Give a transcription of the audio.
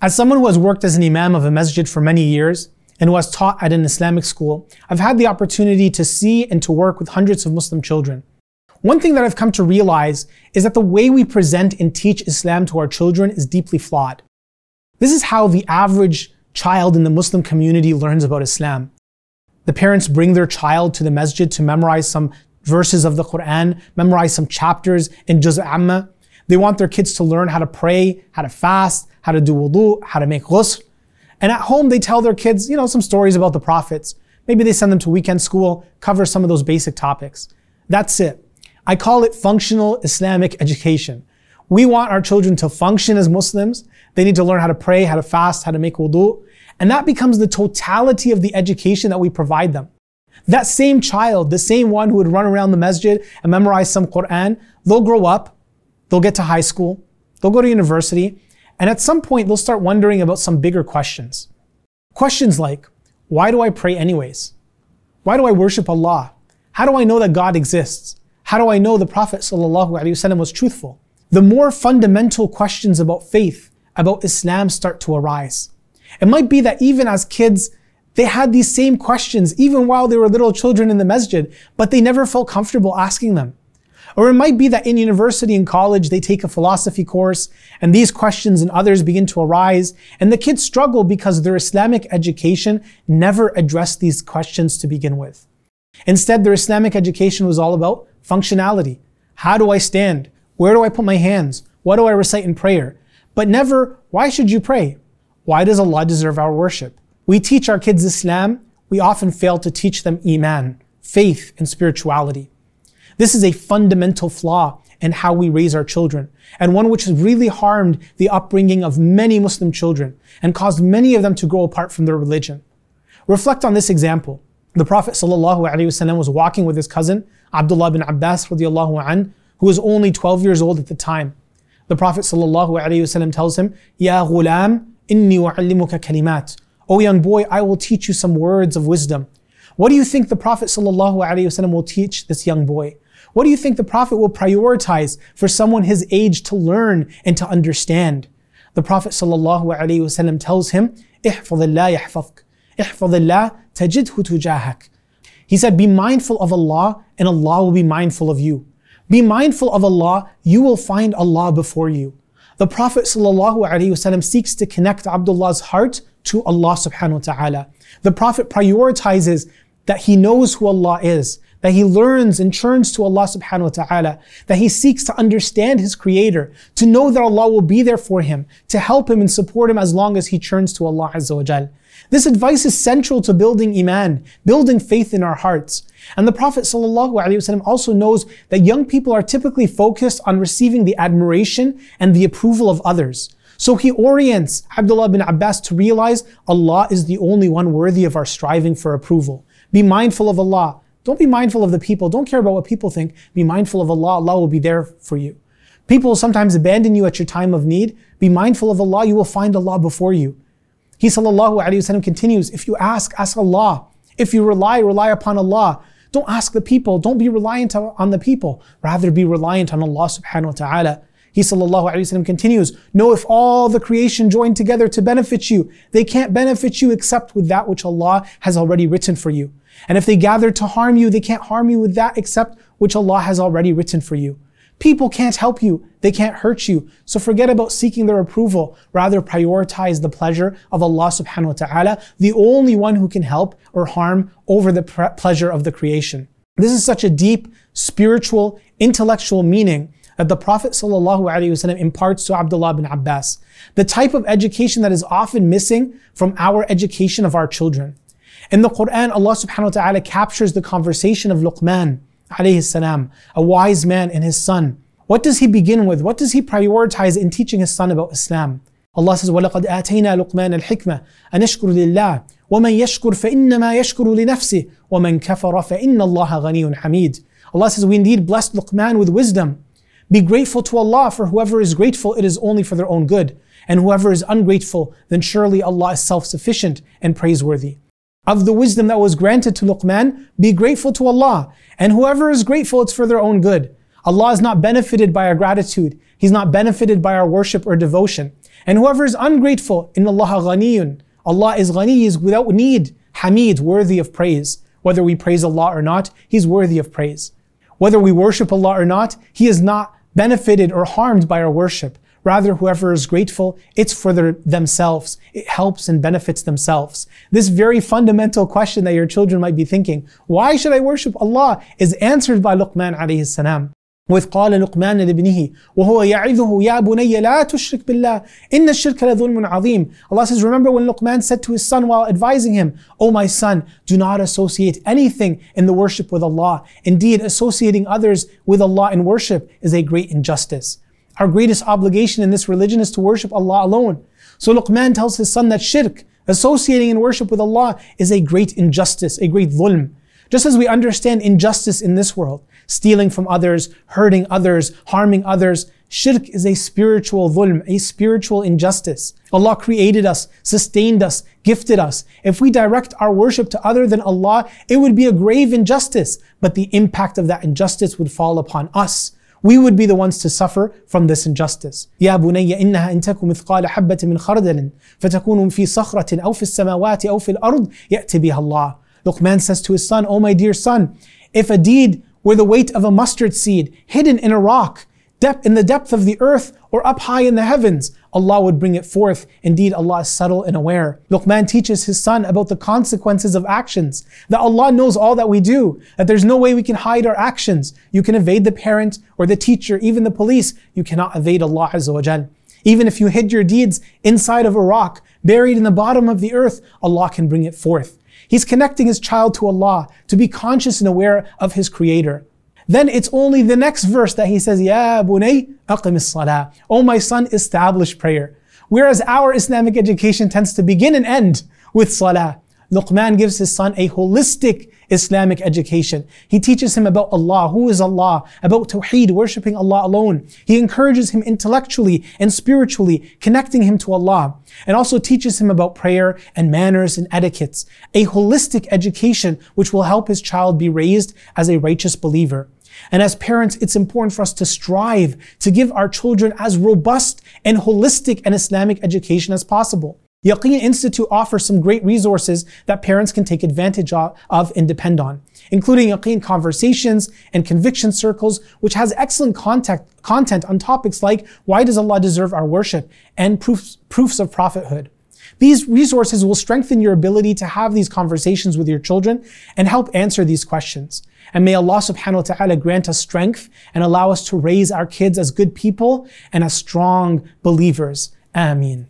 As someone who has worked as an imam of a masjid for many years and was taught at an Islamic school, I've had the opportunity to see and to work with hundreds of Muslim children. One thing that I've come to realize is that the way we present and teach Islam to our children is deeply flawed. This is how the average child in the Muslim community learns about Islam. The parents bring their child to the masjid to memorize some verses of the Quran, memorize some chapters in Juz' Amma, they want their kids to learn how to pray, how to fast, how to do wudu, how to make ghusl. And at home, they tell their kids, you know, some stories about the prophets. Maybe they send them to weekend school, cover some of those basic topics. That's it. I call it functional Islamic education. We want our children to function as Muslims. They need to learn how to pray, how to fast, how to make wudu. And that becomes the totality of the education that we provide them. That same child, the same one who would run around the masjid and memorize some Quran, they'll grow up They'll get to high school, they'll go to university, and at some point they'll start wondering about some bigger questions. Questions like, why do I pray anyways? Why do I worship Allah? How do I know that God exists? How do I know the Prophet ﷺ was truthful? The more fundamental questions about faith, about Islam start to arise. It might be that even as kids, they had these same questions even while they were little children in the masjid, but they never felt comfortable asking them. Or it might be that in university and college, they take a philosophy course and these questions and others begin to arise and the kids struggle because their Islamic education never addressed these questions to begin with. Instead, their Islamic education was all about functionality. How do I stand? Where do I put my hands? What do I recite in prayer? But never, why should you pray? Why does Allah deserve our worship? We teach our kids Islam, we often fail to teach them Iman, faith and spirituality. This is a fundamental flaw in how we raise our children, and one which has really harmed the upbringing of many Muslim children and caused many of them to grow apart from their religion. Reflect on this example. The Prophet ﷺ was walking with his cousin, Abdullah bin Abbas, عنه, who was only 12 years old at the time. The Prophet ﷺ tells him, Ya ghulam, inni wa'allimuka kalimat. O young boy, I will teach you some words of wisdom. What do you think the Prophet ﷺ will teach this young boy? What do you think the Prophet will prioritize for someone his age to learn and to understand? The Prophet ﷺ tells him, احفظ الله يحفظك تجده تجاهك He said, be mindful of Allah and Allah will be mindful of you. Be mindful of Allah, you will find Allah before you. The Prophet ﷺ seeks to connect Abdullah's heart to Allah subhanahu wa ta'ala. The Prophet prioritizes that he knows who Allah is, that he learns and turns to Allah subhanahu wa ta'ala, that he seeks to understand his creator, to know that Allah will be there for him, to help him and support him as long as he turns to Allah azza wa jal. This advice is central to building iman, building faith in our hearts. And the Prophet ﷺ also knows that young people are typically focused on receiving the admiration and the approval of others. So he orients Abdullah bin Abbas to realize Allah is the only one worthy of our striving for approval. Be mindful of Allah. Don't be mindful of the people. Don't care about what people think. Be mindful of Allah. Allah will be there for you. People sometimes abandon you at your time of need. Be mindful of Allah. You will find Allah before you. He sallallahu alayhi continues, if you ask, ask Allah. If you rely, rely upon Allah. Don't ask the people. Don't be reliant on the people. Rather be reliant on Allah subhanahu wa ta'ala. He وسلم, continues, Know if all the creation joined together to benefit you, they can't benefit you except with that which Allah has already written for you. And if they gather to harm you, they can't harm you with that except which Allah has already written for you. People can't help you. They can't hurt you. So forget about seeking their approval. Rather prioritize the pleasure of Allah subhanahu wa ta'ala, the only one who can help or harm over the pleasure of the creation. This is such a deep spiritual, intellectual meaning that the Prophet ﷺ imparts to Abdullah bin Abbas, the type of education that is often missing from our education of our children. In the Quran, Allah subhanahu wa ta'ala captures the conversation of Luqman alayhi salam, a wise man and his son. What does he begin with? What does he prioritize in teaching his son about Islam? Allah says, وَلَقَدْ آتَيْنَا لُقْمَانَ الْحِكْمَةَ أَنَشْكُرُ لِلَّهِ وَمَنْ يَشْكُرْ فَإِنَّمَا يَشْكُرُ لِنَفْسِهِ وَمَنْ كَفَرَ فَإِنَّ اللَّهَ غَنِيٌّ حَمِيدٌ Allah says, we indeed blessed Luqman with wisdom be grateful to Allah, for whoever is grateful, it is only for their own good. And whoever is ungrateful, then surely Allah is self sufficient and praiseworthy. Of the wisdom that was granted to Luqman, be grateful to Allah. And whoever is grateful, it's for their own good. Allah is not benefited by our gratitude. He's not benefited by our worship or devotion. And whoever is ungrateful, in Allah ghaniyun. Allah is ghani, is without need, hamid, worthy of praise. Whether we praise Allah or not, He's worthy of praise. Whether we worship Allah or not, He is not benefited or harmed by our worship. Rather, whoever is grateful, it's for their, themselves. It helps and benefits themselves. This very fundamental question that your children might be thinking, why should I worship Allah, is answered by Luqman alayhi salam. وإذ قال لقمان لابنه وهو يعظه يا بني لا تشرك بالله إن الشرك لظلم عظيم Allah says remember when Luqman said to his son while advising him O oh my son do not associate anything in the worship with Allah indeed associating others with Allah in worship is a great injustice our greatest obligation in this religion is to worship Allah alone so Luqman tells his son that shirk associating in worship with Allah is a great injustice a great dhulm just as we understand injustice in this world stealing from others, hurting others, harming others. Shirk is a spiritual dhulm, a spiritual injustice. Allah created us, sustained us, gifted us. If we direct our worship to other than Allah, it would be a grave injustice, but the impact of that injustice would fall upon us. We would be the ones to suffer from this injustice. يا بني إنها إن تك مثقال حبة من خردل فتكون في صخرة أو في السماوات أو في الأرض يأتي بها الله. Luqman says to his son, O oh my dear son, if a deed where the weight of a mustard seed, hidden in a rock, depth in the depth of the earth or up high in the heavens, Allah would bring it forth. Indeed, Allah is subtle and aware. Luqman teaches his son about the consequences of actions, that Allah knows all that we do, that there's no way we can hide our actions. You can evade the parent or the teacher, even the police. You cannot evade Allah Azza wa Jal. Even if you hid your deeds inside of a rock, buried in the bottom of the earth, Allah can bring it forth. He's connecting his child to Allah to be conscious and aware of his creator. Then it's only the next verse that he says, Ya bunay aqim salah. Oh my son, establish prayer. Whereas our Islamic education tends to begin and end with salah. Luqman gives his son a holistic Islamic education. He teaches him about Allah, who is Allah, about Tawheed, worshipping Allah alone. He encourages him intellectually and spiritually, connecting him to Allah, and also teaches him about prayer and manners and etiquettes, a holistic education which will help his child be raised as a righteous believer. And as parents, it's important for us to strive to give our children as robust and holistic an Islamic education as possible. Yaqeen Institute offers some great resources that parents can take advantage of and depend on, including Yaqeen Conversations and Conviction Circles, which has excellent contact, content on topics like why does Allah deserve our worship and proofs, proofs of prophethood. These resources will strengthen your ability to have these conversations with your children and help answer these questions. And may Allah subhanahu wa ta'ala grant us strength and allow us to raise our kids as good people and as strong believers. Ameen.